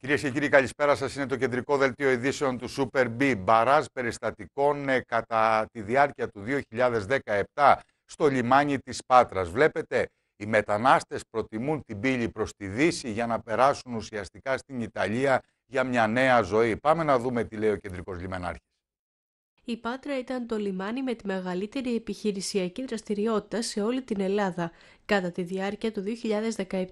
Κυρίες και κύριοι, καλησπέρα σας. Είναι το κεντρικό δελτίο ειδήσεων του Super B. Μπαράζ περιστατικών ε, κατά τη διάρκεια του 2017 στο λιμάνι της Πάτρας. Βλέπετε, οι μετανάστες προτιμούν την πύλη προς τη Δύση για να περάσουν ουσιαστικά στην Ιταλία για μια νέα ζωή. Πάμε να δούμε τι λέει ο κεντρικός λιμενάρχης. Η Πάτρα ήταν το λιμάνι με τη μεγαλύτερη επιχειρησιακή δραστηριότητα σε όλη την Ελλάδα κατά τη διάρκεια του 2017,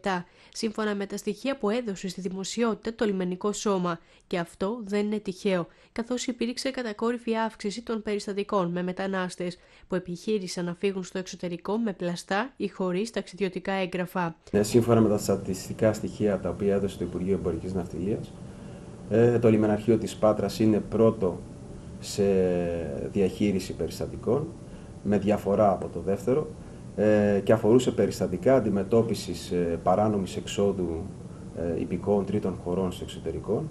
σύμφωνα με τα στοιχεία που έδωσε στη δημοσιότητα το λιμενικό σώμα. Και αυτό δεν είναι τυχαίο, καθώς υπήρξε κατακόρυφη αύξηση των περιστατικών με μετανάστες που επιχείρησαν να φύγουν στο εξωτερικό με πλαστά ή χωρίς ταξιδιωτικά έγγραφα. Ναι, σύμφωνα με τα στατιστικά στοιχεία τα οποία έδωσε το Υπουργείο Εμπορικής Ναυτιλίας, ε, το λιμεναρχείο της Πάτρας είναι πρώτο σε διαχείριση περιστατικών, με διαφορά από το δεύτερο, ε, και αφορούσε περιστατικά αντιμετώπισης ε, παράνομης εξόδου ε, υπηκόων τρίτων χωρών στο εξωτερικό,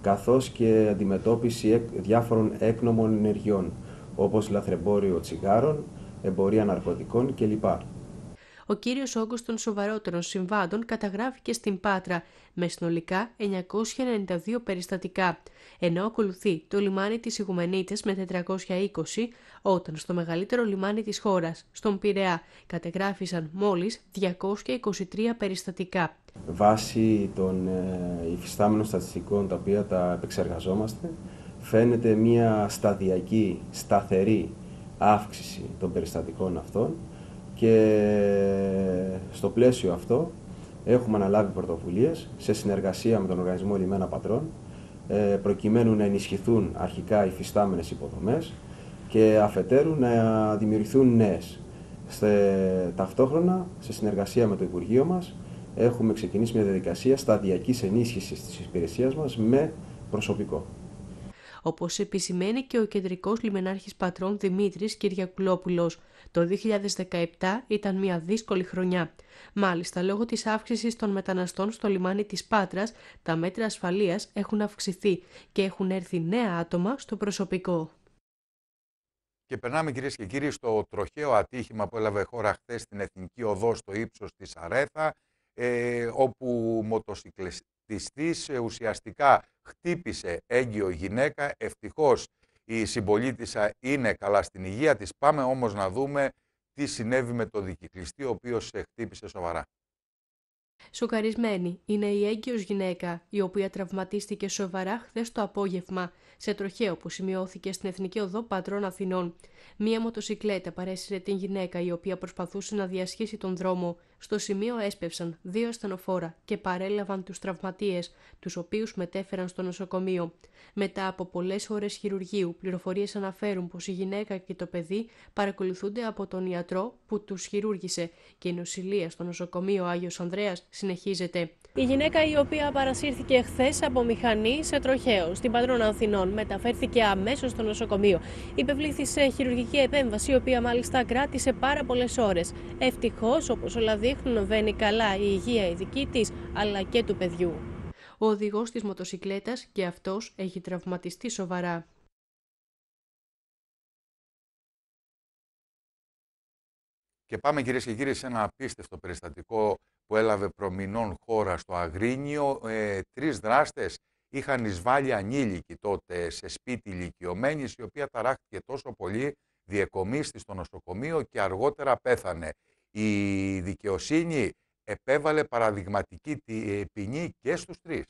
καθώς και αντιμετώπιση διάφορων έκνομων ενεργειών, όπως λαθρεμπόριο τσιγάρων, εμπορία ναρκωτικών κλπ. Ο κύριος όγκος των σοβαρότερων συμβάντων καταγράφηκε στην Πάτρα με συνολικά 992 περιστατικά, ενώ ακολουθεί το λιμάνι της Ιγουμενίτες με 420, όταν στο μεγαλύτερο λιμάνι της χώρας, στον Πειραιά, κατεγράφησαν μόλις 223 περιστατικά. Βάσει των ε, υφιστάμενων στατιστικών τα οποία τα επεξεργαζόμαστε, φαίνεται μια σταδιακή, σταθερή αύξηση των περιστατικών αυτών, και στο πλαίσιο αυτό έχουμε αναλάβει πρωτοβουλίες σε συνεργασία με τον Οργανισμό Λιμένα Πατρών ε, προκειμένου να ενισχυθούν αρχικά οι φυστάμενες υποδομές και αφετέρου να δημιουργηθούν νέες. ταυτόχρονα, σε συνεργασία με το Υπουργείο μας, έχουμε ξεκινήσει μια διαδικασία σταδιακής ενίσχυσης της υπηρεσίας μας με προσωπικό. Όπως επισημαίνει και ο κεντρικός λιμενάρχης πατρών Δημήτρης Κυριακουλόπουλος, το 2017 ήταν μια δύσκολη χρονιά. Μάλιστα, λόγω της αύξησης των μεταναστών στο λιμάνι της Πάτρας, τα μέτρα ασφαλείας έχουν αυξηθεί και έχουν έρθει νέα άτομα στο προσωπικό. Και περνάμε κυρίες και κύριοι στο τροχαίο ατύχημα που έλαβε χώρα χθες στην Εθνική Οδό στο ύψος της Αρέθα, ε, όπου μοτοσυκλεστιστής ουσιαστικά χτύπησε έγκυο γυναίκα. Ευτυχώς η συμπολίτησα είναι καλά στην υγεία της. Πάμε όμως να δούμε τι συνέβη με τον δικυκλιστή ο οποίος χτύπησε σοβαρά. Σοκαρισμένη είναι η έγκυος γυναίκα, η οποία τραυματίστηκε σοβαρά χθες το απόγευμα, σε τροχαίο που σημειώθηκε στην Εθνική Οδό Πατρών Αθηνών. Μία μοτοσικλέτα παρέσυρε την γυναίκα, η οποία προσπαθούσε να διασχίσει τον δρόμο. Στο σημείο έσπευσαν δύο ασθενοφόρα και παρέλαβαν τους τραυματίες, τους οποίους μετέφεραν στο νοσοκομείο. Μετά από πολλές ώρες χειρουργείου, πληροφορίες αναφέρουν πως η γυναίκα και το παιδί παρακολουθούνται από τον ιατρό που τους χειρούργησε και η νοσηλεία στο νοσοκομείο Άγιος Ανδρέας συνεχίζεται. Η γυναίκα η οποία παρασύρθηκε χθες από μηχανή σε τροχαίο στην Πατρόνα Αθηνών μεταφέρθηκε αμέσως στο νοσοκομείο. Υπευλήθη σε χειρουργική επέμβαση, η οποία μάλιστα κράτησε πάρα πολλές ώρες. Ευτυχώς, όπως ο δείχνουν βαίνει καλά η υγεία η δική της αλλά και του παιδιού. Ο οδηγός της μοτοσικλέτας και αυτός έχει τραυματιστεί σοβαρά. Και πάμε κυρίες και κύριοι σε ένα απίστευτο περιστατικό που έλαβε προμηνών χώρα στο Αγρίνιο. Ε, τρεις δράστες είχαν εισβάλει ανήλικοι τότε σε σπίτι ηλικιωμένης, η οποία ταράχτηκε τόσο πολύ, διεκομίστη στο νοσοκομείο και αργότερα πέθανε η δικαιοσύνη επέβαλε παραδειγματική ε, ποινή και στους τρεις.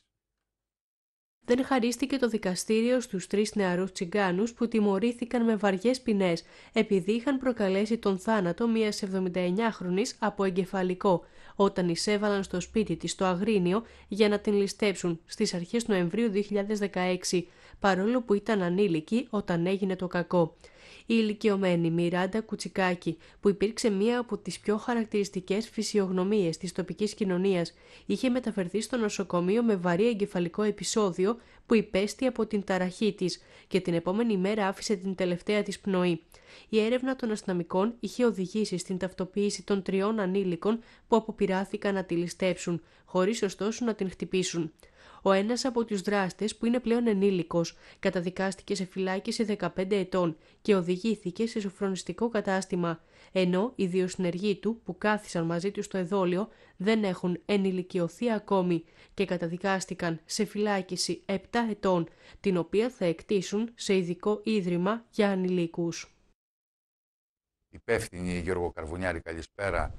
Δεν χαρίστηκε το δικαστήριο στους τρεις νεαρούς τσιγκάνους που τιμωρήθηκαν με βαριές ποινές επειδή είχαν προκαλέσει τον θάνατο μιας 79χρονης από εγκεφαλικό όταν εισέβαλαν στο σπίτι της στο Αγρίνιο για να την ληστέψουν στις αρχές Νοεμβρίου 2016 παρόλο που ήταν ανήλικη όταν έγινε το κακό η ηλικιωμένη Μιράντα Κουτσικάκη, που υπήρξε μία από τις πιο χαρακτηριστικές φυσιογνωμίες της τοπικής κοινωνίας, είχε μεταφερθεί στο νοσοκομείο με βαρύ εγκεφαλικό επεισόδιο που υπέστη από την ταραχή της και την επόμενη μέρα άφησε την τελευταία της πνοή. Η έρευνα των αστυνομικών είχε οδηγήσει στην ταυτοποίηση των τριών ανήλικων που αποπειράθηκαν να τη ληστέψουν, χωρίς ωστόσο να την χτυπήσουν. Ο ένας από τους δράστες, που είναι πλέον ενήλικος, καταδικάστηκε σε φυλάκιση 15 ετών και οδηγήθηκε σε σοφρονιστικό κατάστημα ενώ οι δύο συνεργοί του που κάθισαν μαζί τους στο εδόλιο δεν έχουν ενηλικιωθεί ακόμη και καταδικάστηκαν σε φυλάκιση 7 ετών, την οποία θα εκτίσουν σε ειδικό ίδρυμα για ανηλίκους. Υπεύθυνη Γιώργο Καρβουνιάρη, καλησπέρα.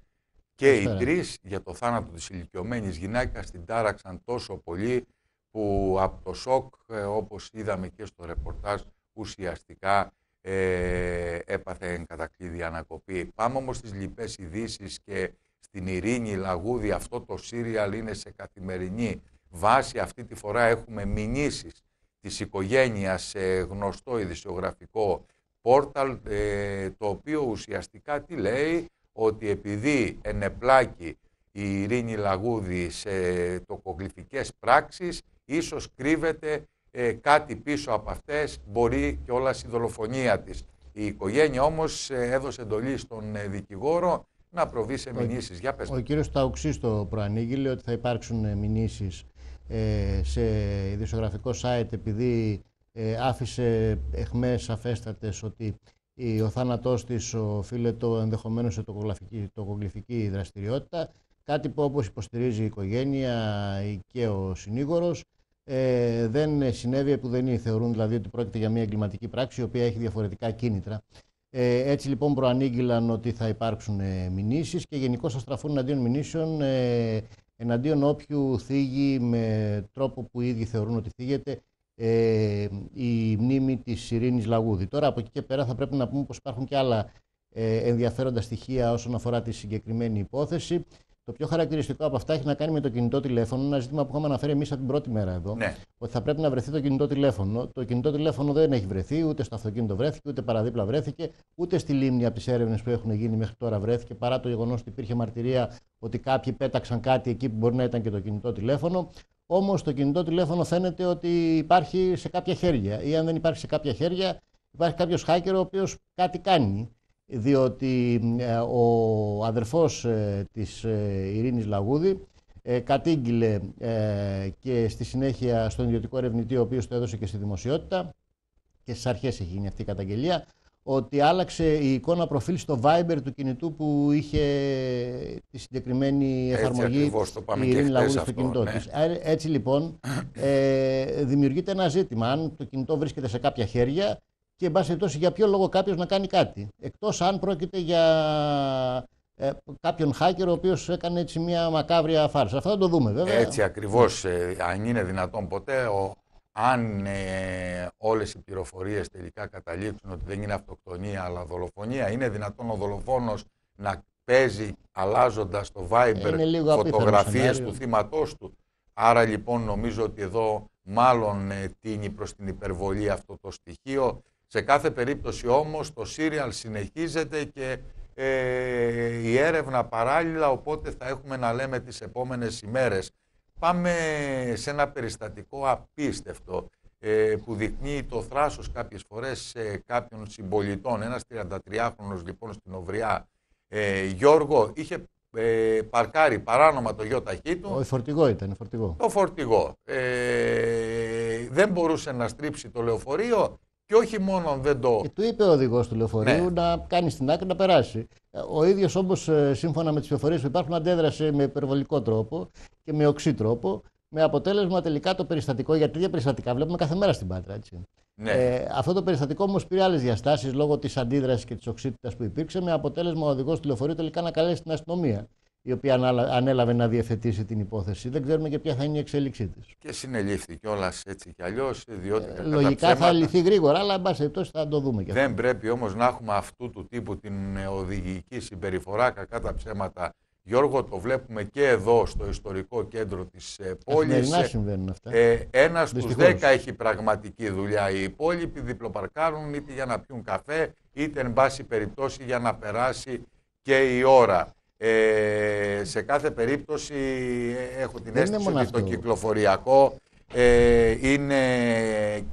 Και οι τρεις για το θάνατο της ηλικιωμένης γυναίκας την τάραξαν τόσο πολύ που από το σοκ, ε, όπως είδαμε και στο ρεπορτάζ, ουσιαστικά ε, έπαθε εν κατακλείδη ανακοπή. Πάμε όμως στις λοιπές ειδήσει και στην Ειρήνη Λαγούδη, αυτό το σύριαλ είναι σε καθημερινή βάση. Αυτή τη φορά έχουμε μηνύσεις της οικογένειας σε γνωστό ειδησιογραφικό πόρταλ, ε, το οποίο ουσιαστικά τι λέει, ότι επειδή ενεπλάκει η Ειρήνη Λαγούδη σε τοκογλυφικές πράξεις, ίσως κρύβεται ε, κάτι πίσω από αυτές μπορεί και όλα η δολοφονία της. Η οικογένεια όμως ε, έδωσε εντολή στον ε, δικηγόρο να προβεί σε μηνύσεις. Ο, Για πες. Ο κύριος Ταουξής το προανήγγειλε ότι θα υπάρξουν μηνύσεις σε ειδησιογραφικό site επειδή άφησε εχμές αφέστατες ότι ο θάνατός της το ενδεχομένως σε τοκογλυφική δραστηριότητα. Κάτι που όπως υποστηρίζει η οικογένεια και ο συνήγορος ε, δεν συνέβη που δεν θεωρούν δηλαδή ότι πρόκειται για μια εγκληματική πράξη η οποία έχει διαφορετικά κίνητρα. Ε, έτσι λοιπόν προανήγγυλαν ότι θα υπάρξουν ε, μηνύσεις και γενικώ θα στραφούν εναντίον μηνύσεων ε, εναντίον όποιου θίγει με τρόπο που οι ίδιοι θεωρούν ότι θίγεται ε, η μνήμη της Ειρήνης Λαγούδη. Τώρα από εκεί και πέρα θα πρέπει να πούμε πως υπάρχουν και άλλα ε, ενδιαφέροντα στοιχεία όσον αφορά τη συγκεκριμένη υπόθεση. Το πιο χαρακτηριστικό από αυτά έχει να κάνει με το κινητό τηλέφωνο. Ένα ζήτημα που είχαμε αναφέρει εμείς από την πρώτη μέρα εδώ. Ναι. Ότι θα πρέπει να βρεθεί το κινητό τηλέφωνο. Το κινητό τηλέφωνο δεν έχει βρεθεί, ούτε στο αυτοκίνητο βρέθηκε, ούτε παραδίπλα βρέθηκε, ούτε στη λίμνη από τις έρευνες που έχουν γίνει μέχρι τώρα βρέθηκε. Παρά το γεγονός ότι υπήρχε μαρτυρία ότι κάποιοι πέταξαν κάτι εκεί που μπορεί να ήταν και το κινητό τηλέφωνο. Όμως το κινητό τηλέφωνο φαίνεται ότι υπάρχει σε κάποια χέρια. Ή αν δεν υπάρχει σε κάποια χέρια, υπάρχει κάποιος hacker ο οποίος κάτι κάνει διότι ε, ο αδερφός ε, της ε, Ειρήνης Λαγούδη κατήγγειλε και στη συνέχεια στον ιδιωτικό ερευνητή ο οποίος το έδωσε και στη δημοσιότητα και στις αρχές έχει γίνει αυτή η καταγγελία ότι άλλαξε η εικόνα προφίλ στο Viber του κινητού που είχε τη συγκεκριμένη εφαρμογή η Ειρήνη Λαγούδη στο κινητό ναι. της. Έτσι λοιπόν ε, δημιουργείται ένα ζήτημα. Αν το κινητό βρίσκεται σε κάποια χέρια και εν πάση για ποιο λόγο κάποιος να κάνει κάτι. Εκτός αν πρόκειται για ε, κάποιον hacker ο οποίος έκανε έτσι μια μακάβρια φάρσα. Αυτό θα το δούμε βέβαια. Έτσι ακριβώς. Ε, αν είναι δυνατόν ποτέ, ο, αν ε, όλες οι πληροφορίες τελικά καταλήξουν ότι δεν είναι αυτοκτονία αλλά δολοφονία, είναι δυνατόν ο δολοφόνος να παίζει αλλάζοντας το Viber φωτογραφίε του θύματός του. Άρα λοιπόν νομίζω ότι εδώ μάλλον ε, τίνει προς την υπερβολή αυτό το στοιχείο σε κάθε περίπτωση όμως το σύριαλ συνεχίζεται και ε, η έρευνα παράλληλα, οπότε θα έχουμε να λέμε τις επόμενες ημέρες. Πάμε σε ένα περιστατικό απίστευτο ε, που δεικνύει το θράσος κάποιες φορές σε κάποιων συμπολιτών. Ένας 33χρονος λοιπόν στην Οβριά, ε, Γιώργο, είχε παρκάρει παράνομα το γιο ταχύ Ο φορτηγό ήταν, φορτηγό. Το φορτηγό. δεν μπορούσε να στρίψει το λεωφορείο, και όχι μόνο δεν το. Και του είπε ο οδηγός του λεωφορείου ναι. να κάνει στην άκρη να περάσει. Ο ίδιος όμως, ε, σύμφωνα με τις πληροφορίες που υπάρχουν, αντέδρασε με υπερβολικό τρόπο και με οξύ τρόπο. Με αποτέλεσμα τελικά το περιστατικό, γιατί τέτοια περιστατικά βλέπουμε κάθε μέρα στην Πάτρα. Έτσι. Ναι. Ε, αυτό το περιστατικό όμως πήρε άλλες διαστάσεις λόγω της αντίδρασης και της οξύτητας που υπήρξε, με αποτέλεσμα ο οδηγός του λεωφορείου τελικά να καλέσει την αστυνομία η οποία ανέλαβε να διευθετήσει την υπόθεση. Δεν ξέρουμε και ποια θα είναι η εξέλιξή της. Και συνελήφθη κιόλας έτσι κι αλλιώς, Ε, λογικά θα λυθεί γρήγορα, αλλά εν πάση περιπτώσει θα το δούμε κι αυτό. Δεν πρέπει όμως να έχουμε αυτού του τύπου την οδηγική συμπεριφορά κακά τα ψέματα. Γιώργο, το βλέπουμε και εδώ στο ιστορικό κέντρο της ε, πόλης. Καθημερινά συμβαίνουν αυτά. Ε, ένας στους δέκα έχει πραγματική δουλειά. Οι υπόλοιποι διπλοπαρκάρουν είτε για να πιούν καφέ, είτε εν πάση περιπτώσει για να περάσει και η ώρα. Ε, σε κάθε περίπτωση ε, έχω την Δεν αίσθηση ότι το κυκλοφοριακό ε, είναι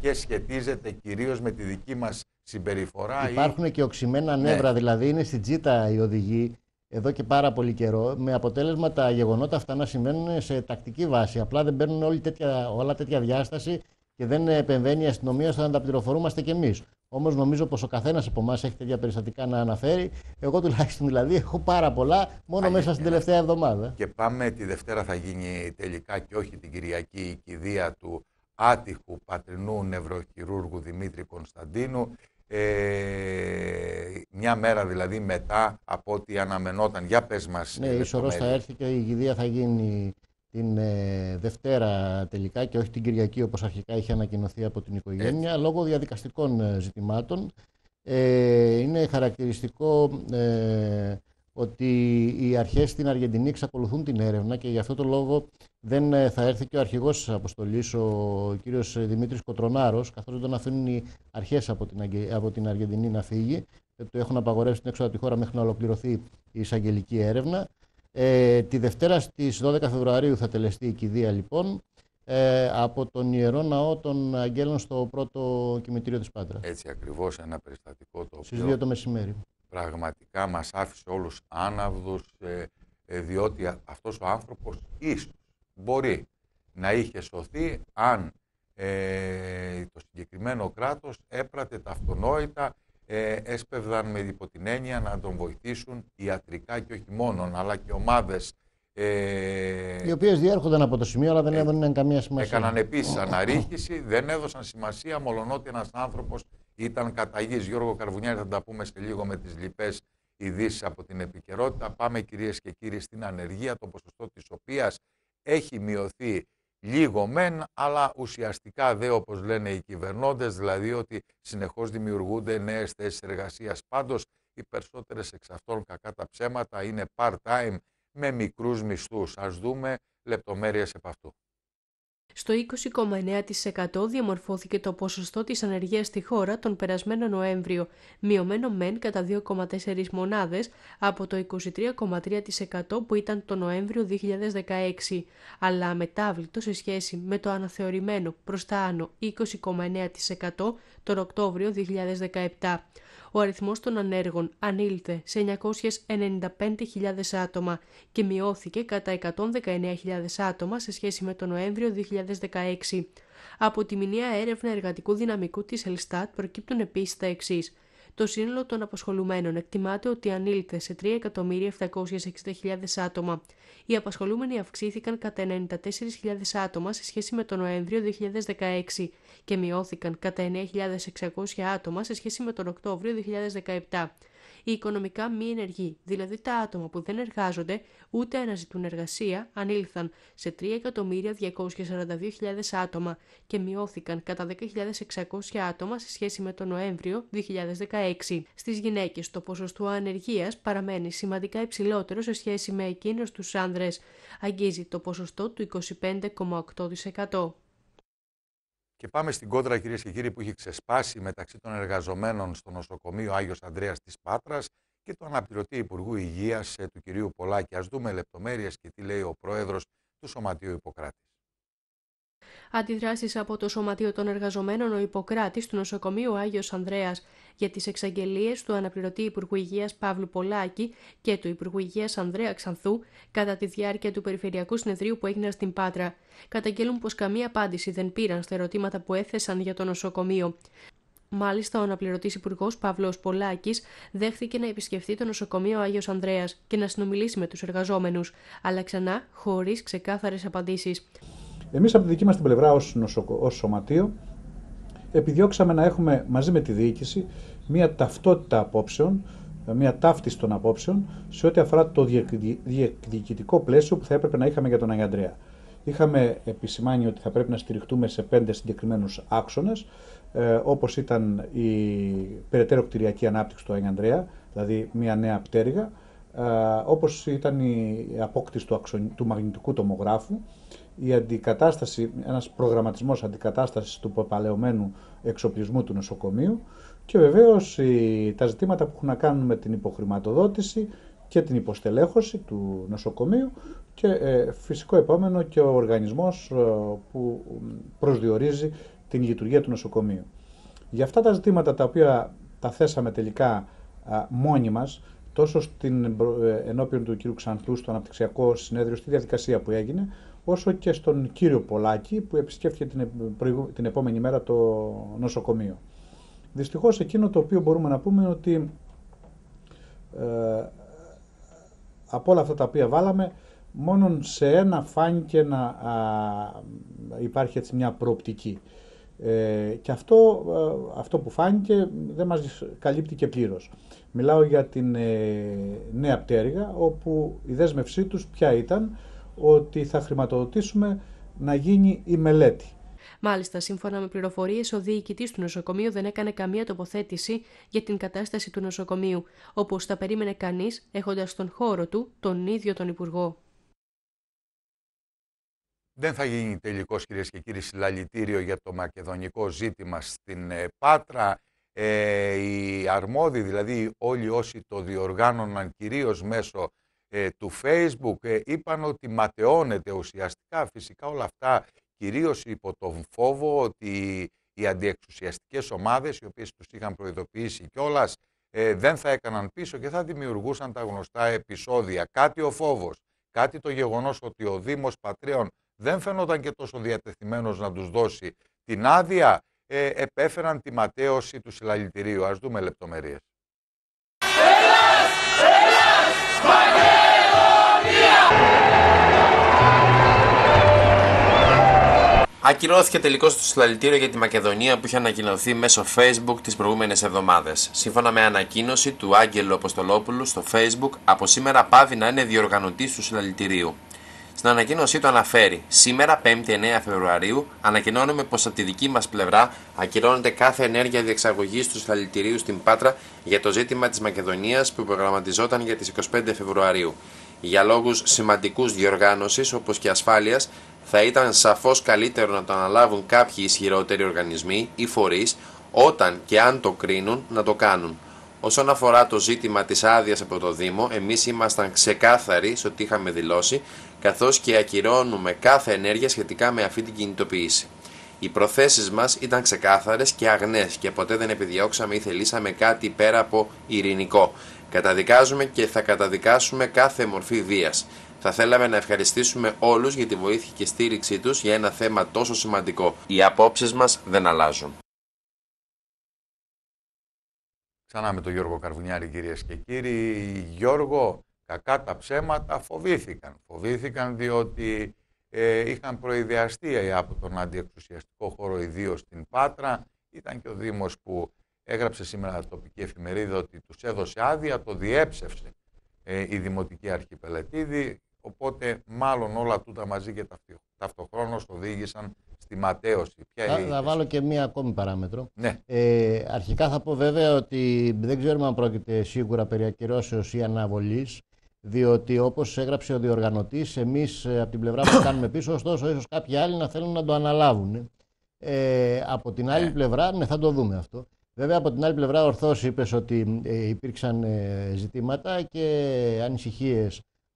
και σχετίζεται κυρίως με τη δική μας συμπεριφορά. Υπάρχουν και οξυμένα ναι. νεύρα, δηλαδή είναι στην τζίτα η οδηγή εδώ και πάρα πολύ καιρό, με αποτέλεσμα τα γεγονότα αυτά να συμβαίνουν σε τακτική βάση. Απλά δεν παίρνουν όλη τέτοια, όλα τέτοια διάσταση και δεν επεμβαίνει η αστυνομία στο να τα πληροφορούμαστε κι εμείς. Όμως νομίζω πως ο καθένας από εμάς έχει τέτοια περιστατικά να αναφέρει. Εγώ τουλάχιστον δηλαδή έχω πάρα πολλά μόνο μέσα στην τελευταία εβδομάδα. Και πάμε τη Δευτέρα θα γίνει τελικά και όχι την Κυριακή η κηδεία του άτυχου πατρινού νευροχειρούργου Δημήτρη Κωνσταντίνου. Ε, μια μέρα δηλαδή μετά από ό,τι αναμενόταν. Για πες μας. Ναι, η θα έρθει και η κηδεία θα γίνει την ε, Δευτέρα τελικά και όχι την Κυριακή όπως αρχικά είχε ανακοινωθεί από την οικογένεια λόγω διαδικαστικών ε, ζητημάτων. Ε, είναι χαρακτηριστικό ε, ότι οι αρχές στην Αργεντινή εξακολουθούν την έρευνα και γι' αυτό το λόγο δεν θα έρθει και ο αρχηγός της αποστολής, ο κύριος Δημήτρης Κοτρονάρος, καθώς δεν τον αφήνουν οι αρχές από την, από την Αργεντινή να φύγει. το έχουν απαγορεύσει την έξοδα από τη χώρα μέχρι να ολοκληρωθεί η εισαγγελική έρευνα. Ε, τη Δευτέρα στις 12 Φεβρουαρίου θα τελεστεί η κηδεία λοιπόν ε, από τον Ιερό Ναό των Αγγέλων στο πρώτο κημητήριο της πάτρας. Έτσι ακριβώς ένα περιστατικό το στις 2 το μεσημέρι. πραγματικά μας άφησε όλους άναυδους ε, ε, διότι αυτός ο άνθρωπος ίσως μπορεί να είχε σωθεί αν το συγκεκριμένο κράτος έπρατε τα αυτονόητα ε, έσπευδαν με υπό την έννοια να τον βοηθήσουν ιατρικά και όχι μόνον, αλλά και ομάδες ε, οι οποίες διέρχονταν από το σημείο, αλλά δεν ε, έδωναν καμία σημασία. Έκαναν επίσης αναρρίχηση, δεν έδωσαν σημασία, μολονότι ένας άνθρωπος ήταν καταγής Γιώργο Καρβουνιάρη, θα τα πούμε σε λίγο με τις λοιπές ειδήσεις από την επικαιρότητα. Πάμε κυρίες και κύριοι στην ανεργία, το ποσοστό της οποίας έχει μειωθεί Λίγο μεν, αλλά ουσιαστικά δε όπως λένε οι κυβερνώντες, δηλαδή ότι συνεχώς δημιουργούνται νέες θέσεις εργασίας. Πάντως, οι περισσότερες εξ αυτών κακά τα ψέματα είναι part-time με μικρούς μισθούς. Ας δούμε λεπτομέρειες επ' αυτού. Στο 20,9% διαμορφώθηκε το ποσοστό της ανεργίας στη χώρα τον περασμένο Νοέμβριο, μειωμένο μεν κατά 2,4 μονάδες από το 23,3% που ήταν το Νοέμβριο 2016, αλλά αμετάβλητο σε σχέση με το αναθεωρημένο προς τα άνω 20,9% τον Οκτώβριο 2017 ο αριθμός των ανέργων ανήλθε σε 995.000 άτομα και μειώθηκε κατά 119.000 άτομα σε σχέση με τον Νοέμβριο 2016. Από τη μηνιαία έρευνα εργατικού δυναμικού της Ελστάτ προκύπτουν επίσης τα εξής. Το σύνολο των απασχολουμένων εκτιμάται ότι ανήλθε σε 3.760.000 άτομα. Οι απασχολούμενοι αυξήθηκαν κατά 94.000 άτομα σε σχέση με τον Νοέμβριο 2016 και μειώθηκαν κατά 9.600 άτομα σε σχέση με τον Οκτώβριο 2017 οι οικονομικά μη ενεργοί, δηλαδή τα άτομα που δεν εργάζονται ούτε αναζητούν εργασία, ανήλθαν σε 3.242.000 άτομα και μειώθηκαν κατά 10.600 άτομα σε σχέση με τον Νοέμβριο 2016. Στις γυναίκες το ποσοστό ανεργίας παραμένει σημαντικά υψηλότερο σε σχέση με εκείνο τους άνδρες. Αγγίζει το ποσοστό του 25,8%. Και πάμε στην κόντρα, κυρίες και κύριοι, που είχε ξεσπάσει μεταξύ των εργαζομένων στο νοσοκομείο Άγιος Ανδρέας της Πάτρας και του αναπληρωτή Υπουργού Υγείας ε, του κυρίου Πολάκη. Ας δούμε λεπτομέρειες και τι λέει ο πρόεδρος του Σωματείου Υποκράτη. Αντιδράσεις από το Σωματείο των Εργαζομένων ο Ιπποκράτης του Νοσοκομείου Άγιος Ανδρέας, για τις εξαγγελίες του αναπληρωτή Υπουργού Υγείας Παύλου Πολάκη και του Υπουργού Υγείας Ανδρέα Ξανθού κατά τη διάρκεια του Περιφερειακού Συνεδρίου που έγιναν στην Πάτρα. Καταγγέλουν πως καμία απάντηση δεν πήραν στα ερωτήματα που έθεσαν για το νοσοκομείο. Μάλιστα, ο αναπληρωτής Υπουργός Παύλος Πολάκης δέχθηκε να επισκεφθεί το νοσοκομείο Άγιος Ανδρέας και να συνομιλήσει με τους εργαζόμενους, αλλά ξανά χωρίς ξεκάθαρες απαντήσεις. Εμείς από τη δική μας την πλευρά, ως ως σωματείο, επιδιώξαμε να έχουμε μαζί με τη διοίκηση μία ταυτότητα απόψεων, μία ταύτιση των απόψεων σε ό,τι αφορά το διεκδικητικό πλαίσιο που θα έπρεπε να είχαμε για τον Ανδρέα. Είχαμε επισημάνει ότι θα πρέπει να στηριχτούμε σε πέντε συγκεκριμένους άξονες, ε, όπως ήταν η περαιτέρω κτηριακή ανάπτυξη του Ανδρέα, δηλαδή μία νέα πτέρυγα, ε, όπως ήταν η απόκτηση του, του μαγνητικού τομογράφου, η αντικατάσταση, ένας προγραμματισμός αντικατάστασης του παλαιωμένου εξοπλισμού του νοσοκομείου και βεβαίως τα ζητήματα που έχουν να κάνουν με την υποχρηματοδότηση και την υποστελέχωση του νοσοκομείου και ε, φυσικό επόμενο και ο οργανισμός ε, που προσδιορίζει την λειτουργία του νοσοκομείου. Για αυτά τα ζητήματα τα οποία τα θέσαμε τελικά α, μόνοι μας, τόσο στην, ε, ενώπιον του κ. Ξανθού στο αναπτυξιακό συνέδριο, στη διαδικασία που έγινε, όσο και στον κύριο Πολάκη που επισκέφθηκε την, την επόμενη μέρα το νοσοκομείο. Δυστυχώς εκείνο το οποίο μπορούμε να πούμε είναι ότι ε, από όλα αυτά τα οποία βάλαμε μόνον σε ένα φάνηκε να υπάρχει έτσι μια προοπτική. Ε, και αυτό, ε, αυτό που φάνηκε δεν μας καλύπτει και πλήρως. Μιλάω για την ε, Νέα Πτέρυγα όπου η δέσμευσή τους πια ήταν ότι θα χρηματοδοτήσουμε να γίνει η μελέτη. Μάλιστα, σύμφωνα με πληροφορίες, ο διοικητής του νοσοκομείου δεν έκανε καμία τοποθέτηση για την κατάσταση του νοσοκομείου, όπως θα περίμενε κανείς, έχοντας τον χώρο του τον ίδιο τον Υπουργό. Δεν θα γίνει τελικός, κυρίες και κύριοι, συλλαλητήριο για το μακεδονικό ζήτημα στην ε, Πάτρα. Ε, οι αρμόδιοι, δηλαδή όλοι όσοι το διοργάνωναν κυρίως μέσω ε, του Facebook ε, είπαν ότι ματαιώνεται ουσιαστικά φυσικά όλα αυτά κυρίως υπό τον φόβο ότι οι αντιεξουσιαστικές ομάδες οι οποίες τους είχαν προειδοποιήσει κιόλας ε, δεν θα έκαναν πίσω και θα δημιουργούσαν τα γνωστά επεισόδια. Κάτι ο φόβος, κάτι το γεγονός ότι ο Δήμος Πατρέων δεν φαίνονταν και τόσο διατεθειμένος να τους δώσει την άδεια, ε, επέφεραν τη ματέωση του συλλαλητηρίου. Ας δούμε λεπτομέρειες. Ακυρώθηκε τελικώς το συλλαλητήριο για τη Μακεδονία που είχε ανακοινωθεί μέσω Facebook τις προηγούμενες εβδομάδες. Σύμφωνα με ανακοίνωση του Άγγελου Αποστολόπουλου στο Facebook, από σήμερα πάβει να είναι διοργανωτής του συλλαλητηρίου. Στην ανακοίνωσή του αναφέρει: Σήμερα, 5η 9 Φεβρουαρίου, ανακοινώνουμε πως από τη δική μας πλευρά ακυρώνεται κάθε ενέργεια διεξαγωγής του συλλαλητηρίου στην Πάτρα για το ζήτημα της Μακεδονίας που προγραμματιζόταν για τις 25 Φεβρουαρίου. Για λόγους σημαντικούς διοργάνωσης, όπως και ασφάλειας, θα ήταν σαφώς καλύτερο να το αναλάβουν κάποιοι ισχυρότεροι οργανισμοί ή φορείς όταν και αν το κρίνουν να το κάνουν. Όσον αφορά το ζήτημα της άδειας από το Δήμο, εμείς ήμασταν ξεκάθαροι σε ό,τι είχαμε δηλώσει, καθώς και ακυρώνουμε κάθε ενέργεια σχετικά με αυτή την κινητοποίηση. Οι προθέσεις μας ήταν ξεκάθαρες και αγνές και ποτέ δεν επιδιώξαμε ή θελήσαμε κάτι πέρα από ειρηνικό. Καταδικάζουμε και θα καταδικάσουμε κάθε μορφή βίας. Θα θέλαμε να ευχαριστήσουμε όλους για τη βοήθεια και στήριξή τους για ένα θέμα τόσο σημαντικό. Οι απόψεις μας δεν αλλάζουν. Ξανά με τον Γιώργο Καρβουνιάρη κυρίες και κύριοι. Γιώργο, κακά τα ψέματα φοβήθηκαν. Φοβήθηκαν διότι ε, είχαν προειδιαστεί από τον αντιεξουσιαστικό χώρο ιδίως στην Πάτρα. Ήταν και ο Δήμος που έγραψε σήμερα τοπική εφημερίδα ότι τους έδωσε άδεια, το διέψευσε ε, η Δημοτική Αρχή Πελετίδη Οπότε μάλλον όλα τούτα μαζί και ταυτοχρόνως οδήγησαν στη ματέωση. θα, βάλω και μία ακόμη παράμετρο. Ναι. Ε, αρχικά θα πω βέβαια ότι δεν ξέρουμε αν πρόκειται σίγουρα περί ή αναβολής, διότι όπως έγραψε ο διοργανωτής, εμείς ε, από την πλευρά που κάνουμε πίσω, ωστόσο ίσως κάποιοι άλλοι να θέλουν να το αναλάβουν. Ε, από την άλλη ναι. πλευρά, ναι θα το δούμε αυτό. Βέβαια, από την άλλη πλευρά, ορθώς είπες ότι ε, υπήρξαν ε, ζητήματα και ανησυχίες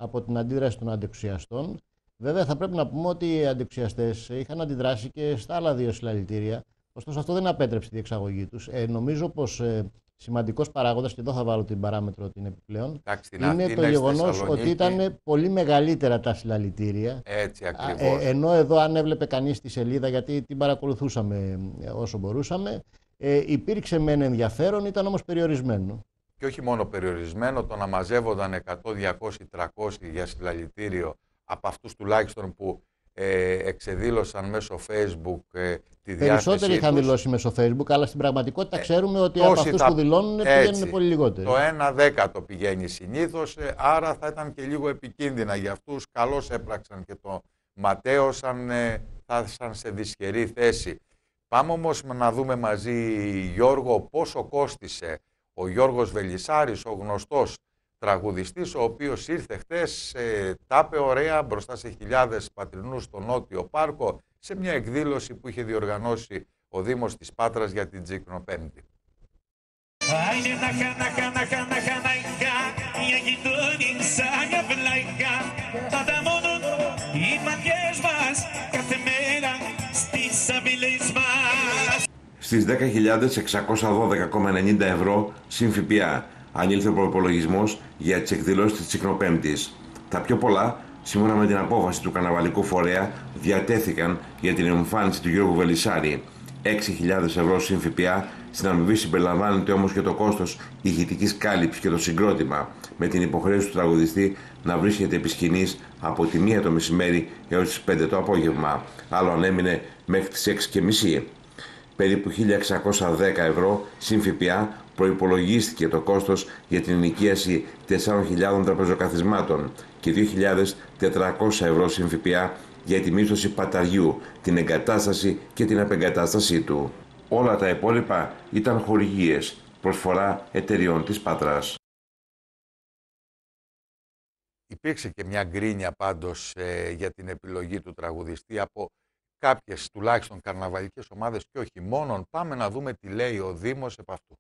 από την αντίδραση των αντεξουσιαστών. Βέβαια, θα πρέπει να πούμε ότι οι αντεξουσιαστέ είχαν αντιδράσει και στα άλλα δύο συλλαλητήρια. Ωστόσο, αυτό δεν απέτρεψε τη διεξαγωγή τους. Ε, νομίζω πως ε, σημαντικός παράγοντας, και εδώ θα βάλω την παράμετρο την επιπλέον, είναι το γεγονό ότι ήταν πολύ μεγαλύτερα τα συλλαλητήρια. Έτσι ε, ακριβώς. ενώ εδώ, αν έβλεπε κανείς τη σελίδα, γιατί την παρακολουθούσαμε ε, όσο μπορούσαμε, ε, υπήρξε μεν ενδιαφέρον, ήταν όμως περιορισμένο και όχι μόνο περιορισμένο το να μαζεύονταν 100, 200, 300 για συλλαλητήριο από αυτούς τουλάχιστον που ε, εξεδήλωσαν μέσω Facebook ε, τη διάθεσή Περισσότεροι είχαν δηλώσει μέσω Facebook, αλλά στην πραγματικότητα ε, ξέρουμε ότι από αυτούς τα... που δηλώνουν έτσι, πηγαίνουν πολύ λιγότεροι. Το 1 δέκατο πηγαίνει συνήθως, ε, άρα θα ήταν και λίγο επικίνδυνα για αυτούς. Καλώς έπραξαν και το ματέωσαν, ε, σε δυσχερή θέση. Πάμε όμως να δούμε μαζί, Γιώργο, πόσο κόστησε ο Γιώργος Βελισάρης, ο γνωστός τραγουδιστής, ο οποίος ήρθε χτες, σε τάπε ωραία μπροστά σε χιλιάδες πατρινούς στο Νότιο Πάρκο, σε μια εκδήλωση που είχε διοργανώσει ο Δήμος της Πάτρας για την μόνο Οι μας κάθε μέρα στις στις 10.612,90 ευρώ συν ΦΠΑ, αν ήλθε ο προπολογισμός για τις εκδηλώσεις της Τσικνοπέμπτης. Τα πιο πολλά, σύμφωνα με την απόφαση του καναβαλικού φορέα, διατέθηκαν για την εμφάνιση του Γιώργου Βελισάρη. 6.000 ευρώ συν ΦΠΑ, στην αμοιβή συμπεριλαμβάνεται όμως και το κόστος ηχητικής κάλυψης και το συγκρότημα, με την υποχρέωση του τραγουδιστή να βρίσκεται επί από τη 1 το μεσημέρι έως τις 5 το απόγευμα. Άλλο αν έμεινε μέχρι τις 6.30 περίπου 1.610 ευρώ συν ΦΠΑ προϋπολογίστηκε το κόστος για την ενοικίαση 4.000 τραπεζοκαθισμάτων και 2.400 ευρώ συν ΦΠΑ για τη μίσθωση παταριού, την εγκατάσταση και την απεγκατάστασή του. Όλα τα υπόλοιπα ήταν χορηγίες, προσφορά εταιριών της Πάτρας. Υπήρξε και μια γκρίνια πάντως ε, για την επιλογή του τραγουδιστή από κάποιες τουλάχιστον καρναβαλικές ομάδες και όχι μόνον. Πάμε να δούμε τι λέει ο Δήμος επ' αυτού.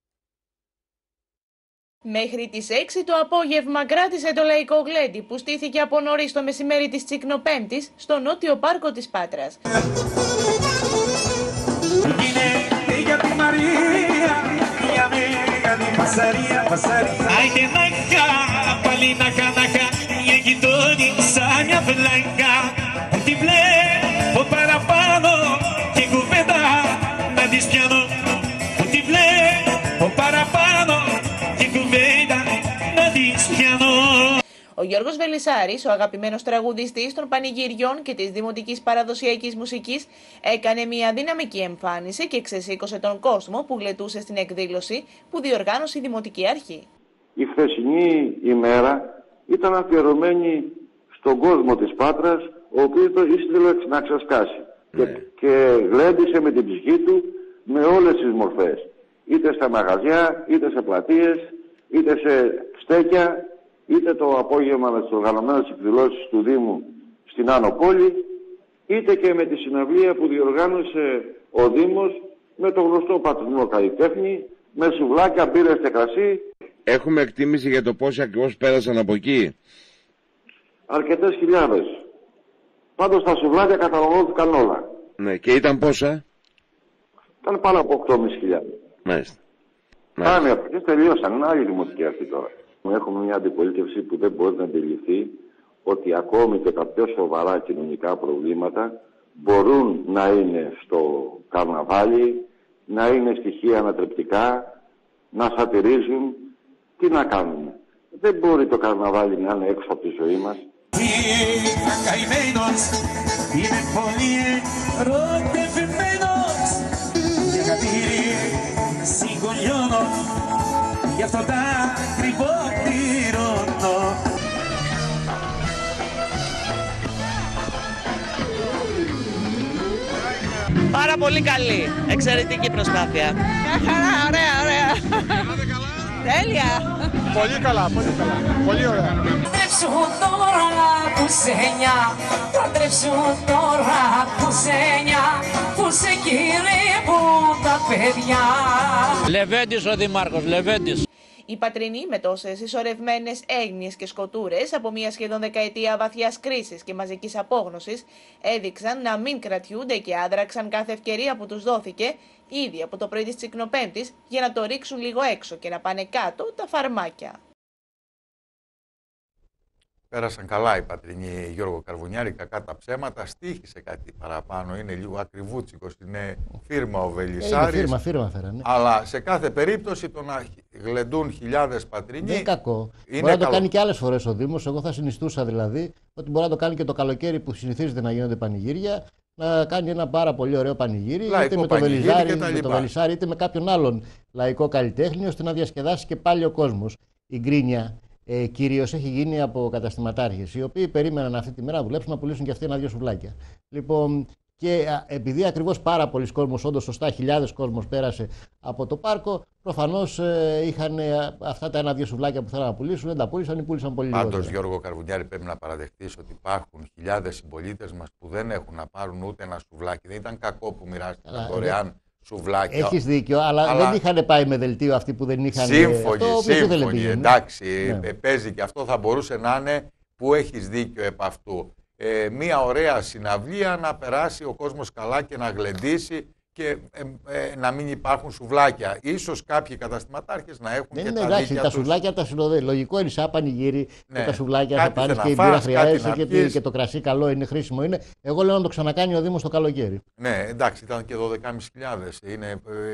Μέχρι τις 6 το απόγευμα κράτησε το λαϊκό γλέντι που στήθηκε από νωρίς το μεσημέρι της Τσικνοπέμπτης στο νότιο πάρκο της Πάτρας. να πάλι να σαν μια φλάγκα ο Γιώργος Βελισάρης, ο αγαπημένος τραγουδιστής των πανηγυριών και της δημοτικής παραδοσιακής μουσικής, έκανε μια δυναμική εμφάνιση και ξεσήκωσε τον κόσμο που γλετούσε στην εκδήλωση που διοργάνωσε η Δημοτική Αρχή. Η χθεσινή ημέρα ήταν αφιερωμένη στον κόσμο της Πάτρας, ο οποίος το ήθελε να ξασκάσει και, ναι. και με την ψυχή του με όλες τις μορφές. Είτε στα μαγαζιά, είτε σε πλατείες, είτε σε στέκια, είτε το απόγευμα με τις οργανωμένες εκδηλώσεις του Δήμου στην Άνω Πόλη, είτε και με τη συναυλία που διοργάνωσε ο Δήμος με το γνωστό πατρινό καλλιτέχνη, με σουβλάκια, μπύρες και κρασί. Έχουμε εκτίμηση για το πόσοι ακριβώς πέρασαν από εκεί. Αρκετές χιλιάδες. Πάντως τα σουβλάκια καταναλώθηκαν όλα. Ναι, και ήταν πόσα? Ήταν πάνω από 8.500. Μάλιστα. Πάνε από εκεί, τελείωσαν. Άλλη δημοτική αυτή τώρα. Έχουμε μια αντιπολίτευση που δεν μπορεί να αντιληφθεί ότι ακόμη και τα πιο σοβαρά κοινωνικά προβλήματα μπορούν να είναι στο καρναβάλι, να είναι στοιχεία ανατρεπτικά, να σατυρίζουν. Τι να κάνουμε. Δεν μπορεί το καρναβάλι να είναι έξω από τη ζωή μας. Είμαι καημένος, είμαι πολύ ερωτευμένος Για κατήρι συγκολιώνω, γι' αυτό τα κρυβώ πληρώνω Πάρα πολύ καλή, εξαιρετική προσπάθεια. Ωραία, ωραία, ωραία, καλά Τέλεια. Πολύ καλά, πολύ καλά. Πολύ ωραία τώρα που σε νιά τώρα που Που σε τα παιδιά Λεβέντης ο Δημάρχος, Λεβέντης οι πατρινοί με τόσες ισορρευμένες έγνοιες και σκοτούρες από μια σχεδόν δεκαετία βαθιάς κρίσης και μαζικής απόγνωσης έδειξαν να μην κρατιούνται και άδραξαν κάθε ευκαιρία που τους δόθηκε ήδη από το πρωί της Τσικνοπέμπτης για να το ρίξουν λίγο έξω και να πάνε κάτω τα φαρμάκια. Πέρασαν καλά οι πατρινοί Γιώργο Καρβουνιάρη, κακά τα ψέματα. Στήχησε κάτι παραπάνω. Είναι λίγο ακριβούτσικο. Είναι φίρμα ο Βελισάρης. Φίρμα, φίρμα φέρα, ναι. Αλλά σε κάθε περίπτωση το να γλεντούν χιλιάδες πατρινοί. Δεν είναι κακό. Είναι μπορεί να το κάνει και άλλες φορές ο Δήμος. Εγώ θα συνιστούσα δηλαδή ότι μπορεί να το κάνει και το καλοκαίρι που συνηθίζεται να γίνονται πανηγύρια να κάνει ένα πάρα πολύ ωραίο πανηγύρι, Λαϊκό είτε με, τον Βελισάρη είτε με είτε με κάποιον άλλον λαϊκό καλλιτέχνη, ώστε να διασκεδάσει και πάλι ο κόσμος. Η γκρίνια ε, κυρίως έχει γίνει από καταστηματάρχες, οι οποίοι περίμεναν αυτή τη μέρα να δουλέψουν να πουλήσουν και αυτοί ένα-δύο σουβλάκια. Λοιπόν, και επειδή ακριβώς πάρα πολλοί κόσμοι, όντως σωστά χιλιάδες κόσμος πέρασε από το πάρκο, προφανώς ε, είχαν ε, αυτά τα ένα-δύο σουβλάκια που θέλαν να πουλήσουν, δεν τα πούλησαν ή πούλησαν πολύ λίγο Πάντως, Γιώργο Καρβουνιάρη, πρέπει να παραδεχτείς ότι υπάρχουν χιλιάδες συμπολίτες μας που δεν έχουν να πάρουν ούτε ένα σουβλάκι. Δεν ήταν κακό που μοιράστηκαν δωρεάν ε, σουβλάκια. Έχεις δίκιο, αλλά, δεν είχαν πάει με δελτίο αυτοί που δεν είχαν. Σύμφωνοι, σύμφωνοι. Εντάξει, ναι. Ε, παίζει και αυτό θα μπορούσε να είναι που έχεις δίκιο επ' αυτού. Ε, μία ωραία συναυλία να περάσει ο κόσμος καλά και να γλεντήσει και ε, ε, να μην υπάρχουν σουβλάκια. Ίσως κάποιοι καταστηματάρχες να έχουν δεν και ναι, τα εντάξει, τα σουβλάκια τα συνοδεύει. Λογικό είναι σαν πανηγύρι ναι. και τα σουβλάκια κάτι θα πάρεις και η μπύρα χρειάζεται και, και, το κρασί καλό είναι, χρήσιμο είναι. Εγώ λέω να το ξανακάνει ο Δήμος το καλοκαίρι. Ναι, εντάξει, ήταν και 12.500. Είναι,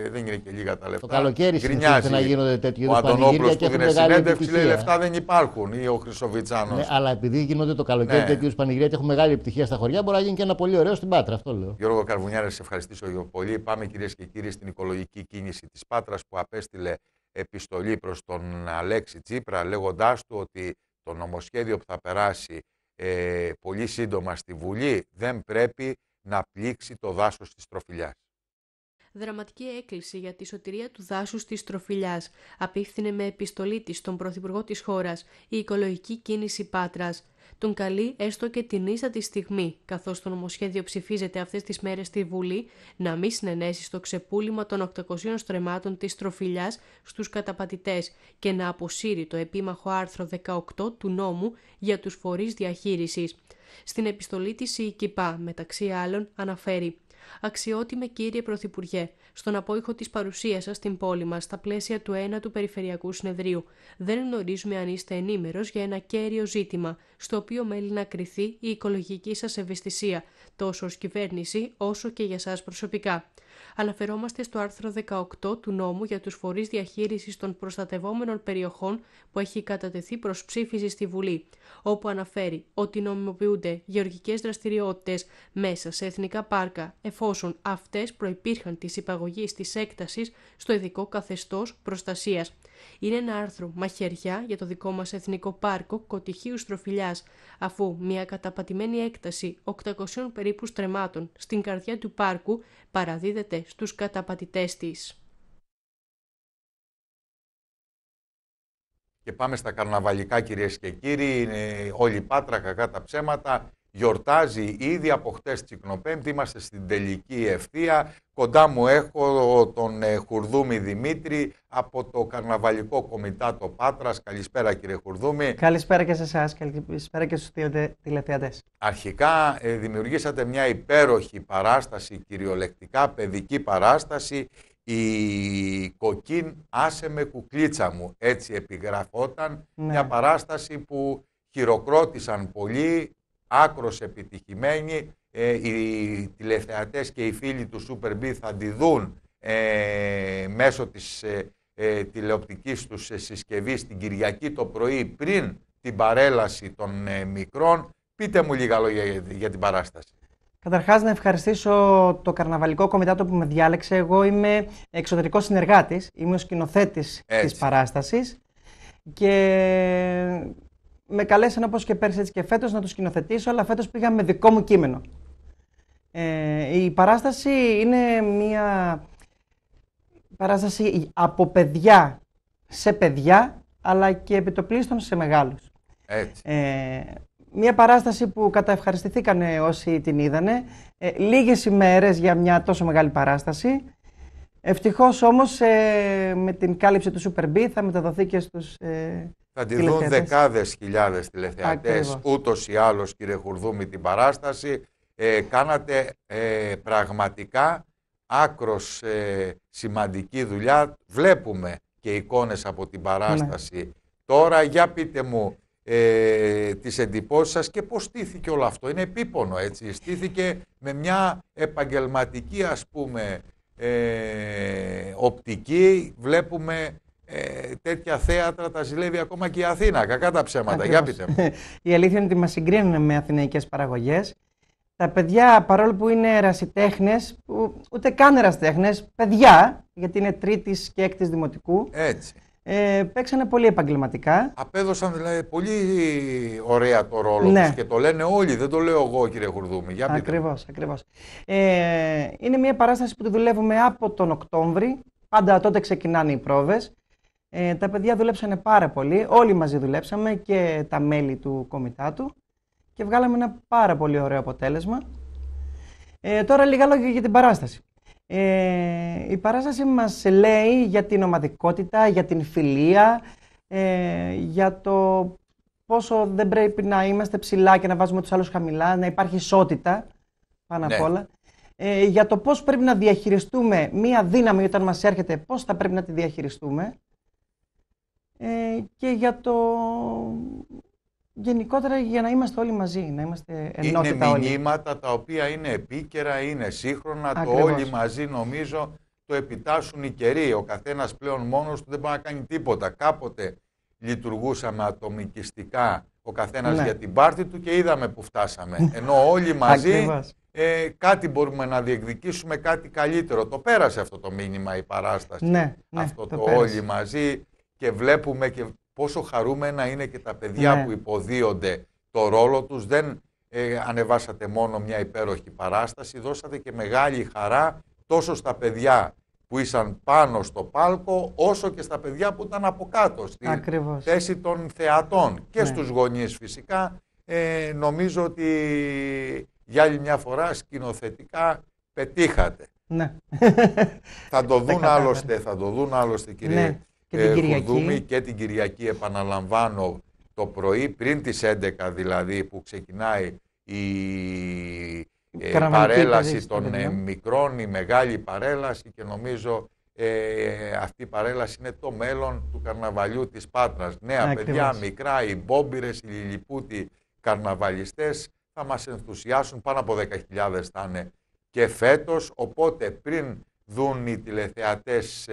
ε, δεν είναι και λίγα τα λεφτά. Το καλοκαίρι συνεχίζεται να γίνονται τέτοιου είδους πανηγύρια και έχουν μεγάλη επιτυχία. Λέει, λεφτά δεν υπάρχουν ή ο Χρυσοβιτσάνος. Ναι, αλλά επειδή γίνονται το καλοκαίρι ναι. τέτοιου είδους πανηγύρια και έχουν μεγάλη επιτυχία στα χωριά, μπορεί να γίνει και ένα πολύ ωραίο στην Πάτρα. Αυτό λέω. Γιώργο Καρβουνιάρη, σε ευχαριστήσω πολύ επιστολή. Πάμε κυρίες και κύριοι στην οικολογική κίνηση της Πάτρας που απέστειλε επιστολή προς τον Αλέξη Τσίπρα λέγοντάς του ότι το νομοσχέδιο που θα περάσει ε, πολύ σύντομα στη Βουλή δεν πρέπει να πλήξει το δάσος της τροφιλιάς. Δραματική έκκληση για τη σωτηρία του δάσους της Τροφιλιάς απίφθινε με επιστολή της στον Πρωθυπουργό της χώρας η οικολογική κίνηση ΠΑΤΡΑΣ τον καλεί έστω και την ίσα τη στιγμή, καθώς το νομοσχέδιο ψηφίζεται αυτές τις μέρες στη Βουλή, να μην συνενέσει στο ξεπούλημα των 800 στρεμάτων της τροφιλιάς στους καταπατητές και να αποσύρει το επίμαχο άρθρο 18 του νόμου για τους φορείς διαχείρισης. Στην επιστολή της η ΚΙΠΑ, μεταξύ άλλων, αναφέρει Αξιότιμε κύριε Πρωθυπουργέ, στον απόϊχο της παρουσίας σας στην πόλη μας, στα πλαίσια του 1 του Περιφερειακού Συνεδρίου, δεν γνωρίζουμε αν είστε ενήμερος για ένα κέριο ζήτημα, στο οποίο μέλει να κριθεί η οικολογική σας ευαισθησία, τόσο ως κυβέρνηση όσο και για εσά προσωπικά αναφερόμαστε στο άρθρο 18 του νόμου για τους φορείς διαχείρισης των προστατευόμενων περιοχών που έχει κατατεθεί προς ψήφιση στη Βουλή, όπου αναφέρει ότι νομιμοποιούνται γεωργικές δραστηριότητες μέσα σε εθνικά πάρκα, εφόσον αυτές προϋπήρχαν της υπαγωγής της έκτασης στο ειδικό καθεστώς προστασίας. Είναι ένα άρθρο μαχαιριά για το δικό μας εθνικό πάρκο Κοτυχίους Στροφιλιάς, αφού μια καταπατημένη έκταση 800 περίπου στρεμάτων στην καρδιά του πάρκου παραδίδεται στους καταπατητές της. Και πάμε στα καρναβαλικά κυρίες και κύριοι, όλοι όλη Πάτρα, κακά ψέματα. Γιορτάζει ήδη από χτες Τσικνοπέμπτη. Είμαστε στην τελική ευθεία. Κοντά μου έχω τον ε, Χουρδούμη Δημήτρη από το Καρναβαλικό Κομιτάτο Πάτρας. Καλησπέρα, κύριε Χουρδούμη. Καλησπέρα και σε εσάς. Καλησπέρα και στους τηλεθεατές. Αρχικά, ε, δημιουργήσατε μια υπέροχη παράσταση, κυριολεκτικά παιδική παράσταση. Η κοκκίν άσε με κουκλίτσα μου, έτσι επιγραφόταν, ναι. μια παράσταση που χειροκρότησαν πολύ άκρος επιτυχημένη. Ε, οι τηλεθεατές και οι φίλοι του Super B θα τη δουν ε, μέσω της ε, ε, τηλεοπτικής τους συσκευής την Κυριακή το πρωί πριν την παρέλαση των μικρών. Πείτε μου λίγα λόγια για, την παράσταση. Καταρχάς, να ευχαριστήσω το καρναβαλικό κομιτάτο που με διάλεξε. Εγώ είμαι εξωτερικός συνεργάτης, είμαι ο σκηνοθέτης της παράστασης. Και με καλέσαν όπως και πέρσι έτσι και φέτος να το σκηνοθετήσω, αλλά φέτος πήγα με δικό μου κείμενο. Ε, η παράσταση είναι μια παράσταση από παιδιά σε παιδιά, αλλά και επιτοπλίστων σε μεγάλους. Έτσι. Ε, μια παράσταση που καταευχαριστηθήκανε όσοι την είδανε. Ε, λίγες ημέρες για μια τόσο μεγάλη παράσταση. Ευτυχώς όμως ε, με την κάλυψη του Super B θα μεταδοθεί και στους ε, θα τη δουν δεκάδες χιλιάδες τηλεθεατές ούτως ή άλλως, κύριε Χουρδούμη, την παράσταση. Ε, κάνατε ε, πραγματικά άκρος ε, σημαντική δουλειά. Βλέπουμε και εικόνες από την παράσταση. Ναι. Τώρα για πείτε μου ε, τις εντυπώσεις και πώς στήθηκε όλο αυτό. Είναι επίπονο έτσι. Στήθηκε με μια επαγγελματική ας πούμε ε, οπτική. Βλέπουμε ε, τέτοια θέατρα τα ζηλεύει ακόμα και η Αθήνα. Κακά τα ψέματα. Για πείτε μου. η αλήθεια είναι ότι μας συγκρίνουν με αθηναϊκές παραγωγές. Τα παιδιά, παρόλο που είναι ερασιτέχνες, ούτε καν ερασιτέχνες, παιδιά, γιατί είναι τρίτης και έκτης δημοτικού. Έτσι. Ε, παίξανε πολύ επαγγελματικά. Απέδωσαν δηλαδή πολύ ωραία το ρόλο ναι. τους και το λένε όλοι, δεν το λέω εγώ κύριε Χουρδούμη. Για ακριβώς, ακριβώς. Ε, είναι μια παράσταση που τη δουλεύουμε από τον Οκτώβρη, πάντα τότε ξεκινάνε οι πρόβες. Ε, τα παιδιά δουλέψανε πάρα πολύ, όλοι μαζί δουλέψαμε και τα μέλη του κομιτάτου και βγάλαμε ένα πάρα πολύ ωραίο αποτέλεσμα. Ε, τώρα λίγα λόγια για την παράσταση. Ε, η παράσταση μας λέει για την ομαδικότητα, για την φιλία, ε, για το πόσο δεν πρέπει να είμαστε ψηλά και να βάζουμε τους άλλους χαμηλά, να υπάρχει ισότητα πάνω απ' ναι. όλα. Ε, για το πώς πρέπει να διαχειριστούμε μία δύναμη όταν μας έρχεται, πώς θα πρέπει να τη διαχειριστούμε ε, και για το γενικότερα για να είμαστε όλοι μαζί, να είμαστε ενότητα Είναι μηνύματα τα οποία είναι επίκαιρα, είναι σύγχρονα, το όλοι μαζί νομίζω το επιτάσσουν οι καιροί. Ο καθένας πλέον μόνος του δεν μπορεί να κάνει τίποτα. Κάποτε λειτουργούσαμε ατομικιστικά ο καθένας ναι. για την πάρτη του και είδαμε που φτάσαμε. Ναι. Ενώ όλοι μαζί ε, κάτι μπορούμε να διεκδικήσουμε, κάτι καλύτερο. Το πέρασε αυτό το μήνυμα η παράσταση. Ναι, ναι αυτό το όλοι μαζί και βλέπουμε και πόσο χαρούμενα είναι και τα παιδιά ναι. που υποδίονται το ρόλο τους. Δεν ε, ανεβάσατε μόνο μια υπέροχη παράσταση, δώσατε και μεγάλη χαρά τόσο στα παιδιά που ήσαν πάνω στο πάλκο, όσο και στα παιδιά που ήταν από κάτω, στη θέση των θεατών και ναι. στους γονείς φυσικά. Ε, νομίζω ότι για άλλη μια φορά σκηνοθετικά πετύχατε. Ναι. Θα το δουν άλλωστε, θα το δουν άλλωστε κύριε. Ναι. Και την ε, Κυριακή. και την Κυριακή επαναλαμβάνω το πρωί πριν τις 11 δηλαδή που ξεκινάει η ε, παρέλαση των ε, μικρών, η μεγάλη παρέλαση και νομίζω αυτή η παρέλαση είναι το μέλλον του καρναβαλιού της Πάτρας. Νέα ναι, παιδιά, μικρά, οι μπόμπυρες, οι λιλιπούτοι καρναβαλιστές θα μας ενθουσιάσουν, πάνω από 10.000 θα είναι και φέτος, οπότε πριν δουν οι τηλεθεατές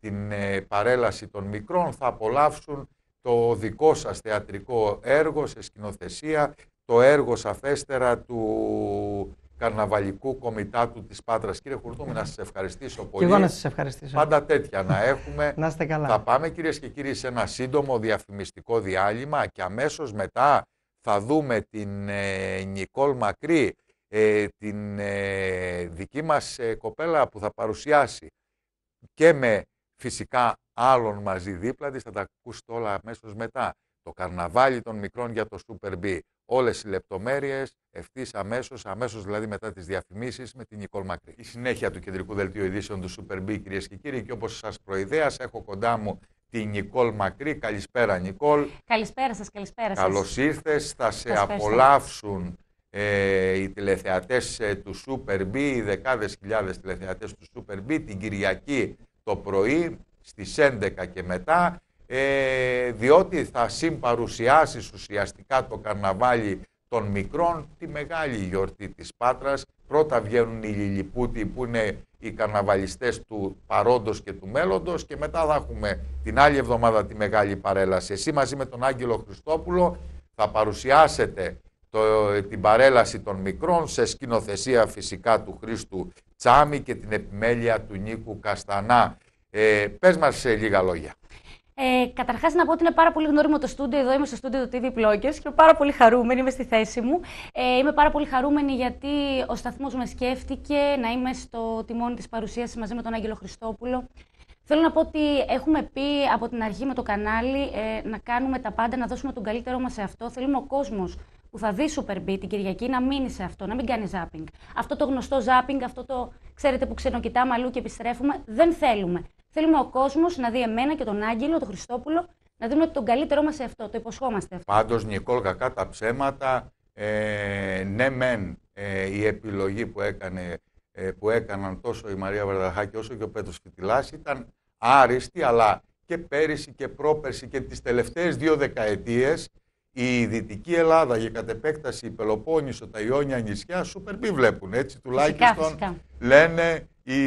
την ε, παρέλαση των μικρών θα απολαύσουν το δικό σας θεατρικό έργο σε σκηνοθεσία, το έργο σαφέστερα του καρναβαλικού κομιτάτου της Πάτρας. Κύριε Χουρτούμη, να σας ευχαριστήσω πολύ. Και εγώ να σας ευχαριστήσω. Πάντα τέτοια να έχουμε. να είστε καλά. Θα πάμε κυρίες και κύριοι σε ένα σύντομο διαφημιστικό διάλειμμα και αμέσως μετά θα δούμε την ε, Νικόλ Μακρύ, ε, την ε, δική μας κοπέλα που θα παρουσιάσει και με Φυσικά άλλων μαζί δίπλα της, θα τα ακούσετε όλα αμέσως μετά. Το καρναβάλι των μικρών για το Super B. Όλες οι λεπτομέρειες ευθύς αμέσως, αμέσως δηλαδή μετά τις διαφημίσεις με την Νικόλ Μακρύ. Η συνέχεια του κεντρικού δελτίου ειδήσεων του Super B κυρίες και κύριοι και όπως σας προειδέας έχω κοντά μου την Νικόλ Μακρύ. Καλησπέρα Νικόλ. Καλησπέρα σας, καλησπέρα σας. Καλώς ήρθες, θα σε απολαύσουν ε, οι τηλεθεατές ε, του Super B, οι δεκάδες χιλιάδες τηλεθεατές του Super B την Κυριακή το πρωί στις 11 και μετά ε, διότι θα συμπαρουσιάσεις ουσιαστικά το καρναβάλι των μικρών τη μεγάλη γιορτή της Πάτρας. Πρώτα βγαίνουν οι Λιλιπούτοι που είναι οι καρναβαλιστές του παρόντος και του μέλλοντος και μετά θα έχουμε την άλλη εβδομάδα τη μεγάλη παρέλαση. Εσύ μαζί με τον Άγγελο Χριστόπουλο θα παρουσιάσετε το, την παρέλαση των μικρών σε σκηνοθεσία φυσικά του Χρήστου Τσάμι και την επιμέλεια του Νίκου Καστανά. Ε, πες μας ε, λίγα λόγια. Ε, Καταρχάς, να πω ότι είναι πάρα πολύ γνώριμο το στούντιο. Εδώ είμαι στο στούντιο του TV Bloggers και είμαι πάρα πολύ χαρούμενη. Είμαι στη θέση μου. Ε, είμαι πάρα πολύ χαρούμενη γιατί ο σταθμός με σκέφτηκε να είμαι στο τιμόνι της παρουσίασης μαζί με τον Άγγελο Χριστόπουλο. Θέλω να πω ότι έχουμε πει από την αρχή με το κανάλι ε, να κάνουμε τα πάντα, να δώσουμε τον καλύτερό μας σε αυτό. Θέλουμε ο κόσμος που θα δεις Super B την Κυριακή να μείνει σε αυτό, να μην κάνει ζάπινγκ. Αυτό το γνωστό ζάπινγκ, αυτό το ξέρετε που ξενοκοιτάμε αλλού και επιστρέφουμε, δεν θέλουμε. Θέλουμε ο κόσμος να δει εμένα και τον Άγγελο, τον Χριστόπουλο, να δούμε τον καλύτερό μας σε αυτό. Το υποσχόμαστε αυτό. Πάντως, Νικόλ, κακά τα ψέματα. Ε, ναι, μεν ε, η επιλογή που, έκανε, ε, που έκαναν τόσο η Μαρία Βαρδαχάκη όσο και ο Πέτρος Κιτιλά ήταν άριστη, αλλά και πέρυσι και πρόπερσι και τις τελευταίες δύο δεκαετίες η Δυτική Ελλάδα για κατ' επέκταση η Πελοπόννησο, τα Ιόνια νησιά, σούπερ βλέπουν έτσι τουλάχιστον φυσικά. λένε οι,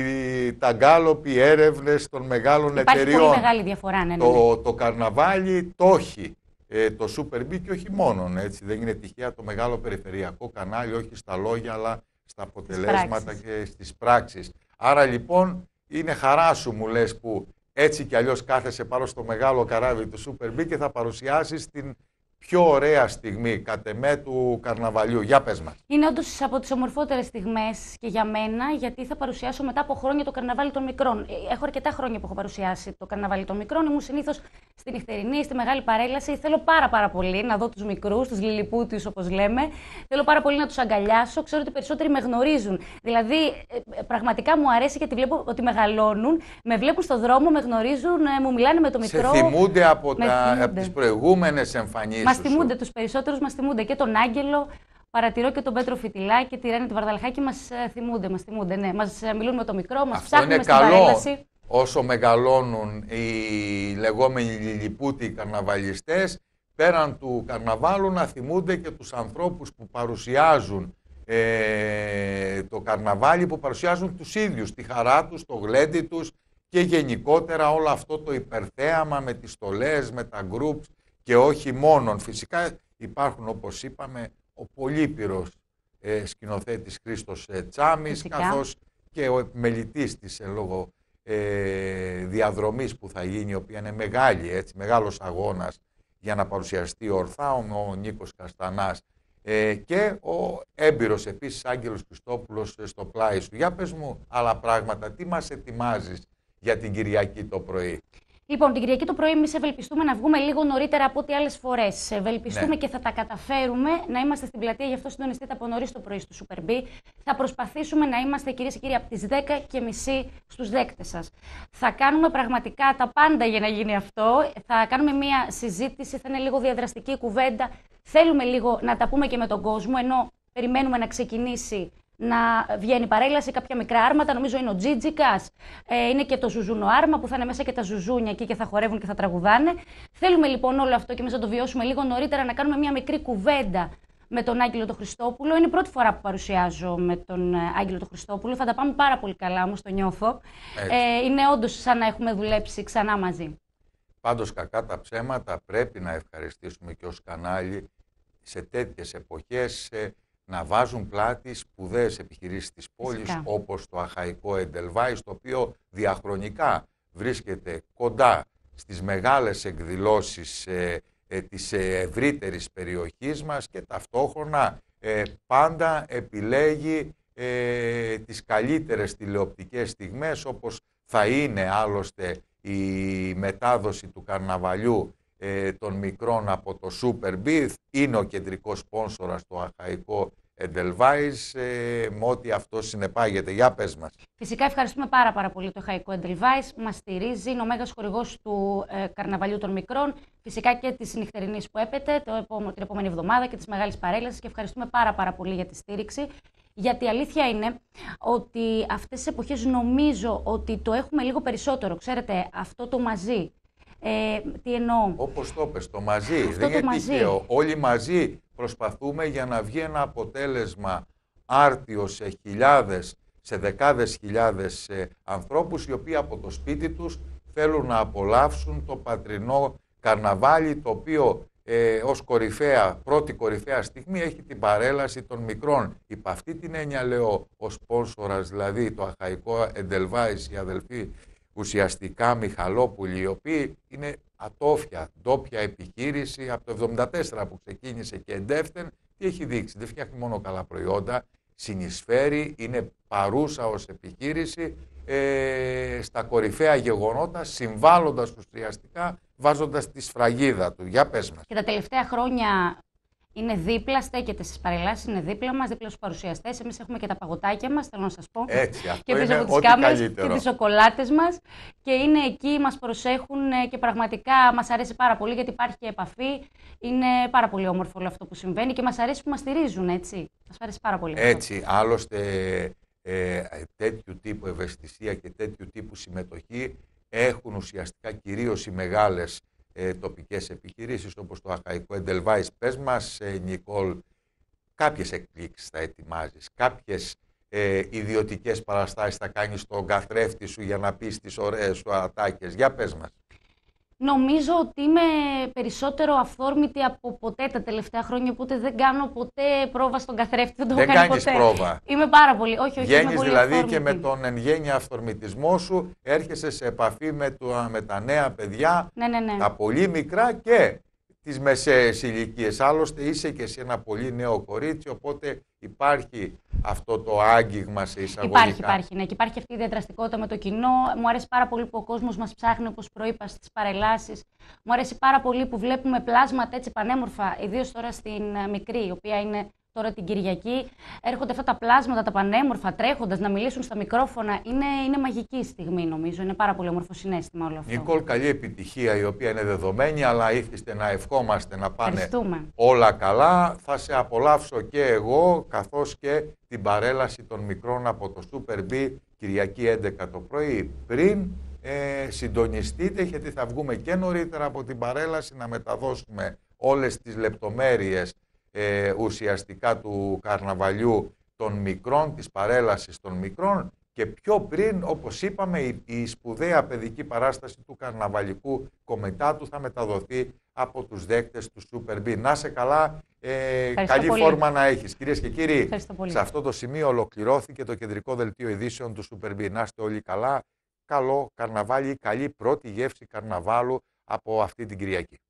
τα έρευνες των μεγάλων Υπάρχει εταιριών. Πολύ μεγάλη διαφορά, ναι, ναι. Το, ναι. καρναβάλι το έχει. Ε, το Super B και όχι μόνο. έτσι. Δεν είναι τυχαία το μεγάλο περιφερειακό κανάλι, όχι στα λόγια αλλά στα αποτελέσματα και στις πράξεις. Άρα λοιπόν είναι χαρά σου μου λες που έτσι κι αλλιώς κάθεσαι πάνω στο μεγάλο καράβι του Super B και θα παρουσιάσεις την πιο ωραία στιγμή κατ' εμέ του καρναβαλιού. Για πες μας. Είναι όντως από τις ομορφότερες στιγμές και για μένα, γιατί θα παρουσιάσω μετά από χρόνια το καρναβάλι των μικρών. Ε, έχω αρκετά χρόνια που έχω παρουσιάσει το καρναβάλι των μικρών. Ήμουν συνήθως στη νυχτερινή, στη μεγάλη παρέλαση. Θέλω πάρα πάρα πολύ να δω τους μικρούς, τους λιλιπούτιους όπως λέμε. Θέλω πάρα πολύ να τους αγκαλιάσω. Ξέρω ότι περισσότεροι με γνωρίζουν. Δηλαδή ε, ε, πραγματικά μου αρέσει γιατί βλέπω ότι μεγαλώνουν. Με βλέπουν στον δρόμο, με γνωρίζουν, μου μιλάνε με το μικρό. Σε θυμούνται από, τα... από τις προηγούμενες εμφανίσεις Μα θυμούνται τους περισσότερους, μας θυμούνται. και τον Άγγελο. Παρατηρώ και τον Πέτρο Φιτιλά και τη Ρένα τη Βαρδαλχάκη. Μας ε, θυμούνται, μας θυμούνται. Ναι. Μας ε, μιλούν με το μικρό, μας ψάχνουν είναι καλό. Όσο μεγαλώνουν οι λεγόμενοι λιλιπούτοι καρναβαλιστές, πέραν του καρναβάλου να θυμούνται και τους ανθρώπους που παρουσιάζουν ε, το καρναβάλι, που παρουσιάζουν τους ίδιους, τη χαρά τους, το γλέντι τους και γενικότερα όλο αυτό το υπερθέαμα με τις στολές, με τα groups, και όχι μόνον. Φυσικά υπάρχουν όπως είπαμε ο πολύπυρος ε, σκηνοθέτης Χρήστος ε, καθώς και ο επιμελητής της ε, λόγω διαδρομής που θα γίνει η οποία είναι μεγάλη, έτσι, μεγάλος αγώνας για να παρουσιαστεί ορθά ο, ο Νίκος Καστανάς ε, και ο έμπειρος επίσης Άγγελος Χριστόπουλος ε, στο πλάι σου. Για πες μου άλλα πράγματα, τι μας ετοιμάζεις για την Κυριακή το πρωί. Λοιπόν, την Κυριακή το πρωί εμείς ευελπιστούμε να βγούμε λίγο νωρίτερα από ό,τι άλλες φορές. Ευελπιστούμε ναι. και θα τα καταφέρουμε να είμαστε στην πλατεία, γι' αυτό συντονιστείτε από νωρίς το πρωί στο Super B. Θα προσπαθήσουμε να είμαστε, κυρίες και κύριοι, από τις 10.30 στους δέκτες σας. Θα κάνουμε πραγματικά τα πάντα για να γίνει αυτό. Θα κάνουμε μία συζήτηση, θα είναι λίγο διαδραστική κουβέντα. Θέλουμε λίγο να τα πούμε και με τον κόσμο, ενώ περιμένουμε να ξεκινήσει να βγαίνει παρέλαση, κάποια μικρά άρματα, νομίζω είναι ο Τζίτζικα, ε, είναι και το ζουζούνο άρμα που θα είναι μέσα και τα ζουζούνια εκεί και θα χορεύουν και θα τραγουδάνε. Θέλουμε λοιπόν όλο αυτό και εμεί να το βιώσουμε λίγο νωρίτερα, να κάνουμε μια μικρή κουβέντα με τον Άγγελο τον Χριστόπουλο. Είναι η πρώτη φορά που παρουσιάζω με τον ε, Άγγελο τον Χριστόπουλο. Θα τα πάμε πάρα πολύ καλά όμως, το νιώθω. Ε, είναι όντως σαν να έχουμε δουλέψει ξανά μαζί. Πάντως κακά τα ψέματα πρέπει να ευχαριστήσουμε και ως κανάλι σε τέτοιες εποχές. σε να βάζουν πλάτη σπουδαίες επιχειρήσεις της πόλης, όπως το Αχαϊκό Εντελβάη, το οποίο διαχρονικά βρίσκεται κοντά στις μεγάλες εκδηλώσεις ε, ε, της ευρύτερης μας και ταυτόχρονα ε, πάντα επιλέγει ε, τις καλύτερες τηλεοπτικές στιγμές όπως θα είναι άλλωστε η μετάδοση του καρναβαλιού ε, των μικρών από το Super Beef. Είναι ο κεντρικός σπόνσορας στο αχαϊκό Edelweiss ε, με ό,τι αυτό συνεπάγεται. Για πες μας. Φυσικά ευχαριστούμε πάρα πάρα πολύ το χαϊκό Edelweiss. Μας στηρίζει, είναι ο μέγας χορηγός του ε, Καρναβαλιού των Μικρών. Φυσικά και της νυχτερινής που έπεται το την επόμενη εβδομάδα και της μεγάλης παρέλασης. Και ευχαριστούμε πάρα πάρα πολύ για τη στήριξη. Γιατί η αλήθεια είναι ότι αυτές τις εποχές νομίζω ότι το έχουμε λίγο περισσότερο. Ξέρετε, αυτό το μαζί ε, τι εννοώ. Όπως το το μαζί. δεν είναι τυχαίο. Όλοι μαζί προσπαθούμε για να βγει ένα αποτέλεσμα άρτιο σε χιλιάδες, σε δεκάδες χιλιάδες ανθρώπους, οι οποίοι από το σπίτι τους θέλουν να απολαύσουν το πατρινό καρναβάλι το οποίο ε, ως κορυφαία, πρώτη κορυφαία στιγμή έχει την παρέλαση των μικρών. Υπ' αυτή την έννοια λέω ο σπόνσορας, δηλαδή το αχαϊκό εντελβάης, αδελφοί ουσιαστικά Μιχαλόπουλοι, οι οποίοι είναι ατόφια, ντόπια επιχείρηση από το 1974 που ξεκίνησε και εντεύθεν, και έχει δείξει. Δεν φτιάχνει μόνο καλά προϊόντα, συνεισφέρει, είναι παρούσα ως επιχείρηση ε, στα κορυφαία γεγονότα, συμβάλλοντας ουσιαστικά, βάζοντας τη σφραγίδα του. Για πες μας. Και τα τελευταία χρόνια είναι δίπλα, στέκεται στις παρελάσεις, είναι δίπλα μας, δίπλα στους παρουσιαστές. Εμείς έχουμε και τα παγωτάκια μας, θέλω να σας πω. Έτσι, αυτό και πίσω από τι κάμερε και τις σοκολάτες μας. Και είναι εκεί, μας προσέχουν ε, και πραγματικά μας αρέσει πάρα πολύ γιατί υπάρχει και επαφή. Είναι πάρα πολύ όμορφο όλο αυτό που συμβαίνει και μας αρέσει που μας στηρίζουν, έτσι. Μας αρέσει πάρα πολύ. Έτσι, αυτό. άλλωστε ε, τέτοιου τύπου ευαισθησία και τέτοιου τύπου συμμετοχή έχουν ουσιαστικά κυρίως οι μεγάλες ε, τοπικές επιχειρήσεις όπως το Αχαϊκό Εντελβάης. Πες μας, ε, Νικόλ, κάποιες εκπλήξεις θα ετοιμάζεις, κάποιες ε, ιδιωτικές παραστάσεις θα κάνεις στον καθρέφτη σου για να πεις τις ωραίες σου ατάκες. Για πες μας. Νομίζω ότι είμαι περισσότερο αυθόρμητη από ποτέ τα τελευταία χρόνια, οπότε δεν κάνω ποτέ πρόβα στον καθρέφτη. Δεν, το δεν κάνει πρόβα. Είμαι πάρα πολύ. Όχι, όχι. Βγαίνει δηλαδή και με τον εν γέννη αυθορμητισμό σου, έρχεσαι σε επαφή με, το, τα νέα παιδιά, ναι, ναι, ναι. τα πολύ μικρά και τις μεσαίες ηλικίες. Άλλωστε είσαι και σε ένα πολύ νέο κορίτσι, οπότε υπάρχει αυτό το άγγιγμα σε εισαγωγικά. Υπάρχει, υπάρχει. Ναι. Και υπάρχει αυτή η διαδραστικότητα με το κοινό. Μου αρέσει πάρα πολύ που ο κόσμος μας ψάχνει, όπως προείπα, στις παρελάσεις. Μου αρέσει πάρα πολύ που βλέπουμε πλάσματα έτσι πανέμορφα, ιδίως τώρα στην ε, μικρή, η οποία είναι Τώρα την Κυριακή έρχονται αυτά τα πλάσματα, τα πανέμορφα, τρέχοντας να μιλήσουν στα μικρόφωνα. Είναι, είναι μαγική στιγμή, νομίζω. Είναι πάρα πολύ όμορφο συνέστημα όλο αυτό. Νικόλ, καλή επιτυχία η οποία είναι δεδομένη, αλλά ήθιστε να ευχόμαστε να πάνε όλα καλά. Θα σε απολαύσω και εγώ, καθώς και την παρέλαση των μικρών από το Super B Κυριακή 11 το πρωί. Πριν ε, συντονιστείτε, γιατί θα βγούμε και νωρίτερα από την παρέλαση να μεταδώσουμε όλες τις λεπτομέρειες ε, ουσιαστικά του καρναβαλιού των μικρών, της παρέλασης των μικρών και πιο πριν, όπως είπαμε, η, η σπουδαία παιδική παράσταση του καρναβαλικού του θα μεταδοθεί από τους δέκτες του Super B. Να σε καλά, ε, καλή φόρμα να έχεις. Κυρίες και κύριοι, σε αυτό το σημείο ολοκληρώθηκε το κεντρικό δελτίο ειδήσεων του Super B. Να είστε όλοι καλά, καλό καρναβάλι, καλή πρώτη γεύση καρναβάλου από αυτή την Κυριακή.